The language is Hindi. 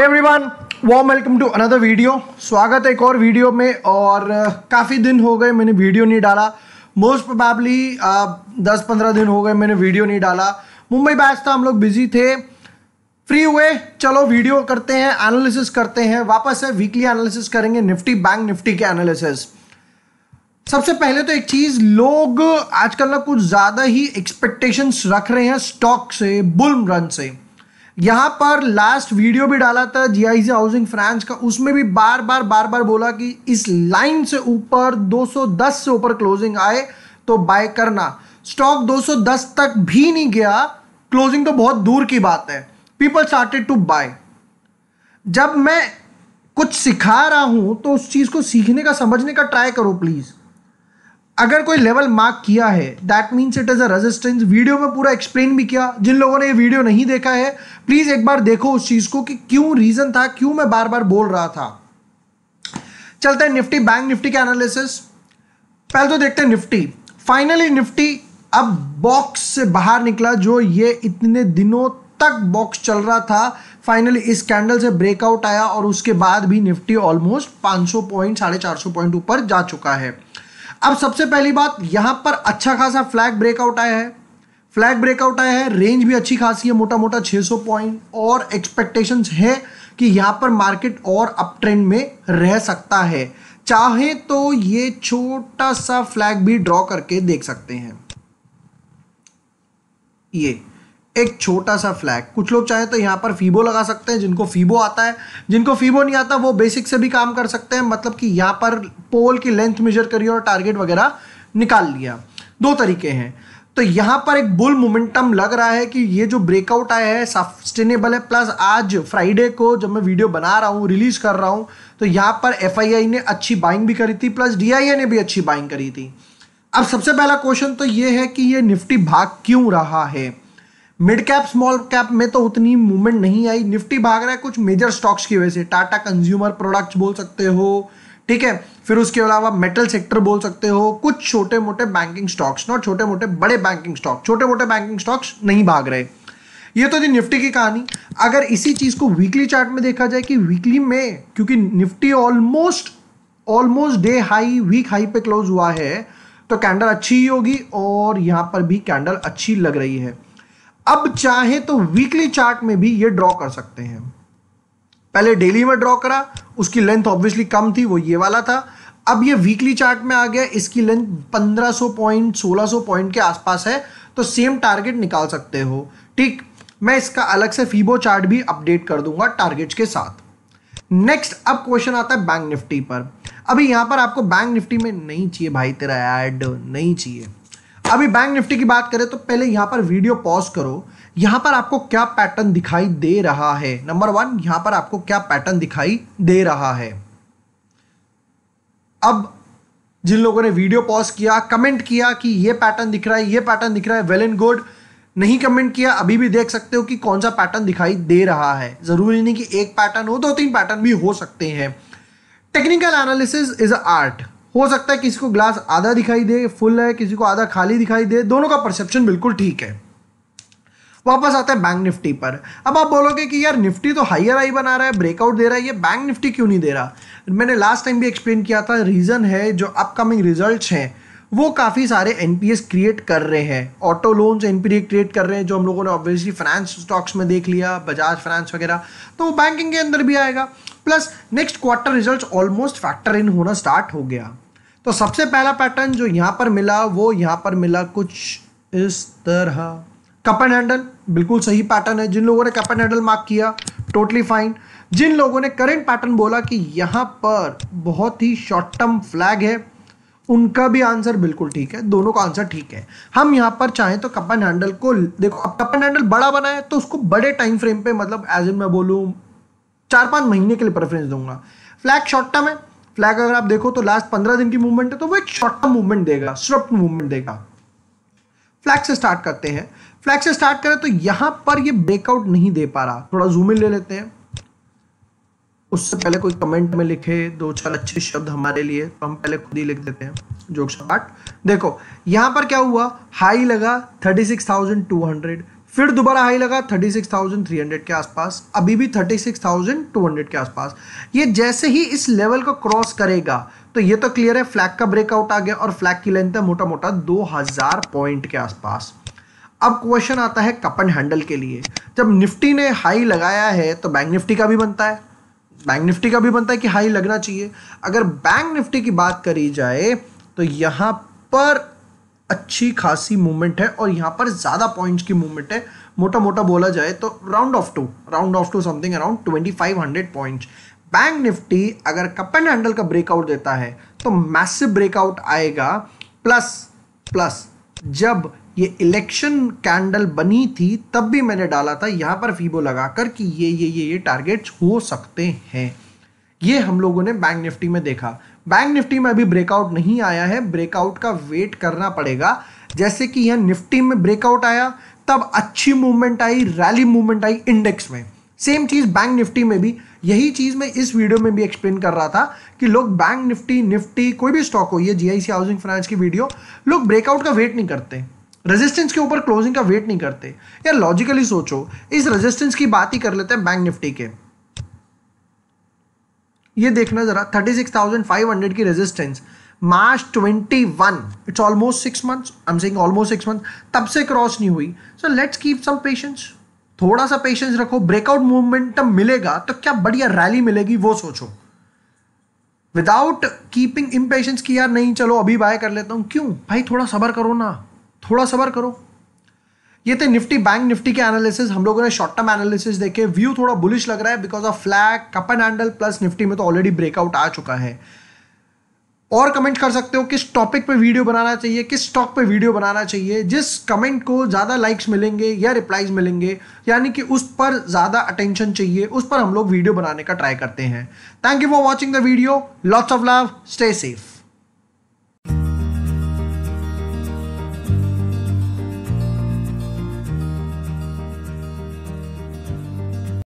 hey everyone warm welcome to another video स्वागत है एक और वीडियो में और uh, काफ़ी दिन हो गए मैंने वीडियो नहीं डाला मोस्ट प्रोबेबली uh, दस पंद्रह दिन हो गए मैंने वीडियो नहीं डाला मुंबई बैच था हम लोग बिजी थे फ्री हुए चलो वीडियो करते हैं एनालिसिस करते हैं वापस से वीकली एनालिसिस करेंगे निफ्टी बैंक निफ्टी के एनालिसिस सबसे पहले तो एक चीज़ लोग आजकल ना कुछ ज़्यादा ही एक्सपेक्टेशंस रख रहे हैं स्टॉक से बुल रन से यहाँ पर लास्ट वीडियो भी डाला था जी आई सी हाउसिंग फ्रांस का उसमें भी बार बार बार बार बोला कि इस लाइन से ऊपर 210 से ऊपर क्लोजिंग आए तो बाय करना स्टॉक 210 तक भी नहीं गया क्लोजिंग तो बहुत दूर की बात है पीपल स्टार्टेड टू बाय जब मैं कुछ सिखा रहा हूं तो उस चीज को सीखने का समझने का ट्राई करो प्लीज़ अगर कोई लेवल मार्क किया है that means it is a resistance video में पूरा एक्सप्लेन भी किया जिन लोगों ने ये वीडियो नहीं देखा है प्लीज़ एक बार देखो उस चीज़ को कि क्यों रीज़न था क्यों मैं बार बार बोल रहा था चलते हैं निफ्टी बैंक निफ्टी के एनालिसिस पहले तो देखते हैं निफ्टी फाइनली निफ्टी अब बॉक्स से बाहर निकला जो ये इतने दिनों तक बॉक्स चल रहा था फाइनली इस कैंडल से ब्रेकआउट आया और उसके बाद भी निफ्टी ऑलमोस्ट 500 पॉइंट साढ़े चार पॉइंट ऊपर जा चुका है अब सबसे पहली बात यहां पर अच्छा खासा फ्लैग ब्रेकआउट आया है फ्लैग ब्रेकआउट आया है रेंज भी अच्छी खासी है मोटा मोटा 600 पॉइंट और एक्सपेक्टेशंस है कि यहां पर मार्केट और अप ट्रेंड में रह सकता है चाहे तो ये छोटा सा फ्लैग भी ड्रॉ करके देख सकते हैं ये एक छोटा सा फ्लैग कुछ लोग चाहे तो यहाँ पर फीबो लगा सकते हैं जिनको फीबो आता है जिनको फीबो नहीं आता वो बेसिक से भी काम कर सकते हैं मतलब कि यहाँ पर पोल की लेंथ मेजर करिए और टारगेट वगैरह निकाल लिया दो तरीके हैं तो यहाँ पर एक बुल मोमेंटम लग रहा है कि ये जो ब्रेकआउट आया है सस्टेनेबल है प्लस आज फ्राइडे को जब मैं वीडियो बना रहा हूँ रिलीज कर रहा हूँ तो यहाँ पर एफ ने अच्छी बाइंग भी करी थी प्लस डी ने भी अच्छी बाइंग करी थी अब सबसे पहला क्वेश्चन तो ये है कि ये निफ्टी भाग क्यों रहा है मिड कैप स्मॉल कैप में तो उतनी मूवमेंट नहीं आई निफ्टी भाग रहा है कुछ मेजर स्टॉक्स की वजह से टाटा कंज्यूमर प्रोडक्ट्स बोल सकते हो ठीक है फिर उसके अलावा मेटल सेक्टर बोल सकते हो कुछ छोटे मोटे बैंकिंग स्टॉक्स नॉट छोटे मोटे बड़े बैंकिंग स्टॉक छोटे मोटे बैंकिंग स्टॉक्स नहीं भाग रहे ये तो थी निफ्टी की कहानी अगर इसी चीज़ को वीकली चार्ट में देखा जाए कि वीकली में क्योंकि Nifty almost almost day high week high पे क्लोज हुआ है तो कैंडल अच्छी ही होगी और यहाँ पर भी कैंडल अच्छी लग रही है अब चाहे तो वीकली चार्ट में भी ये ड्रॉ कर सकते हैं पहले डेली में ड्रॉ करा उसकी लेंथ ऑब्वियसली कम थी वो ये वाला था अब ये वीकली चार्ट में आ गया इसकी लेंथ 1500 पॉइंट 1600 पॉइंट के आसपास है तो सेम टारगेट निकाल सकते हो ठीक मैं इसका अलग से फीबो चार्ट भी अपडेट कर दूंगा टारगेट्स के साथ नेक्स्ट अब क्वेश्चन आता है बैंक निफ्टी पर अभी यहां पर आपको बैंक निफ्टी में नहीं चाहिए भाई तेरा ऐड नहीं चाहिए अभी बैंक निफ्टी की बात करें तो पहले यहां पर वीडियो पॉज करो यहां पर आपको क्या पैटर्न दिखाई दे रहा है नंबर वन यहां पर आपको क्या पैटर्न दिखाई दे रहा है अब जिन लोगों ने वीडियो पॉज किया कमेंट किया कि ये पैटर्न दिख रहा है ये पैटर्न दिख रहा है वेल एंड गुड नहीं कमेंट किया अभी भी देख सकते हो कि कौन सा पैटर्न दिखाई दे रहा है ज़रूरी नहीं कि एक पैटर्न हो दो तीन पैटर्न भी हो सकते हैं technical analysis is a art हो सकता है किसी को ग्लास आधा दिखाई दे फुल है किसी को आधा खाली दिखाई दे दोनों का परसेप्शन बिल्कुल ठीक है वापस आते हैं बैंक निफ्टी पर अब आप बोलोगे कि यार निफ्टी तो हाइयर हाई बना रहा है ब्रेकआउट दे रहा है ये बैंक निफ्टी क्यों नहीं दे रहा मैंने लास्ट टाइम भी एक्सप्लेन किया था रीज़न है जो अपकमिंग रिजल्ट्स हैं वो काफ़ी सारे एन क्रिएट कर रहे हैं ऑटो लोन्स एन क्रिएट कर रहे हैं जो हम लोगों ने ऑब्वियसली फाइनेंस स्टॉक्स में देख लिया बजाज फाइनेंस वगैरह तो बैंकिंग के अंदर भी आएगा plus next quarter result almost factor in होना स्टार्ट हो गया तो सबसे पहला पैटर्न जो यहाँ पर मिला वो यहाँ पर मिला कुछ इस तरह कप एंड हैंडल बिल्कुल सही पैटर्न है जिन लोगों ने कप एंड हैंडल मार्क किया टोटली फाइन जिन लोगों ने करेंट पैटर्न बोला कि यहाँ पर बहुत ही शॉर्ट टर्म फ्लैग है उनका भी आंसर बिल्कुल ठीक है दोनों का आंसर ठीक है हम यहाँ पर चाहें तो कपन हैंडल को देखो अब कपन हैंडल बड़ा बनाए है तो उसको बड़े टाइम फ्रेम पे मतलब एज इन मैं बोलूँ चार पाँच महीने के लिए प्रेफरेंस दूंगा फ्लैग शॉर्ट टर्म है फ्लैग अगर आप देखो तो लास्ट पंद्रह दिन की मूवमेंट है तो वो एक शॉर्ट टर्म मूवमेंट देगा स्विफ्ट मूवमेंट देगा फ्लैग से स्टार्ट करते हैं फ्लैग से स्टार्ट करें तो यहाँ पर ये ब्रेकआउट नहीं दे पा रहा थोड़ा जूम इन ले लेते हैं उससे पहले कोई कमेंट में लिखे दो चार अच्छे शब्द हमारे लिए तो हम पहले खुद ही लिख देते हैं जोक सपाट देखो यहां पर क्या हुआ हाई लगा 36,200 फिर दोबारा हाई लगा 36,300 के आसपास अभी भी 36,200 के आसपास ये जैसे ही इस लेवल को क्रॉस करेगा तो ये तो क्लियर है फ्लैग का ब्रेकआउट आ गया और फ्लैग की लेंथ है मोटा मोटा हजार पॉइंट के आसपास अब क्वेश्चन आता है कपन हैंडल के लिए जब निफ्टी ने हाई लगाया है तो बैंक निफ्टी का भी बनता है बैंक निफ्टी का भी बनता है कि हाई लगना चाहिए अगर बैंक निफ्टी की बात करी जाए तो यहाँ पर अच्छी खासी मूवमेंट है और यहाँ पर ज़्यादा पॉइंट्स की मूवमेंट है मोटा मोटा बोला जाए तो round off to round off to something around twenty five hundred points bank Nifty अगर कप एंड हैंडल का ब्रेकआउट देता है तो मैसिव ब्रेकआउट आएगा प्लस प्लस जब ये इलेक्शन कैंडल बनी थी तब भी मैंने डाला था यहाँ पर फीबो लगाकर कि ये ये ये ये टारगेट्स हो सकते हैं ये हम लोगों ने बैंक निफ्टी में देखा बैंक निफ्टी में अभी ब्रेकआउट नहीं आया है ब्रेकआउट का वेट करना पड़ेगा जैसे कि यह निफ्टी में ब्रेकआउट आया तब अच्छी मूवमेंट आई रैली मूवमेंट आई इंडेक्स में सेम चीज़ बैंक निफ्टी में भी यही चीज़ मैं इस वीडियो में भी एक्सप्लेन कर रहा था कि लोग बैंक निफ्टी निफ्टी कोई भी स्टॉक हो ये जीआईसी हाउसिंग फाइनेंस की वीडियो लोग ब्रेकआउट का वेट नहीं करते रेजिस्टेंस के ऊपर क्लोजिंग का वेट नहीं करते यार लॉजिकली सोचो इस रेजिस्टेंस की बात ही कर लेते हैं बैंक निफ्टी के ये देखना जरा 36,500 की resistance March 21 it's almost six months I am saying almost six month तब से क्रॉस नहीं हुई so let's keep some patience थोड़ा सा पेशेंस रखो ब्रेकआउट मूवमेंट मिलेगा तो क्या बढ़िया रैली मिलेगी वो सोचो विदाउट कीपिंग इम्पेशेंस की यार नहीं चलो अभी बाय कर लेता हूँ क्यों भाई थोड़ा सबर करो ना थोड़ा सबर करो ये थे निफ्टी बैंक निफ्टी के एनालिसिस हम लोगों ने शॉर्ट टर्म एनालिसिस देखे व्यू थोड़ा बुलिश लग रहा है because of flag cup and handle plus Nifty में तो ऑलरेडी ब्रेकआउट आ चुका है और कमेंट कर सकते हो किस टॉपिक पे वीडियो बनाना चाहिए किस स्टॉक पे वीडियो बनाना चाहिए जिस कमेंट को ज़्यादा लाइक्स मिलेंगे या रिप्लाइज मिलेंगे यानी कि उस पर ज़्यादा अटेंशन चाहिए उस पर हम लोग वीडियो बनाने का ट्राई करते हैं thank you for watching the video lots of love stay safe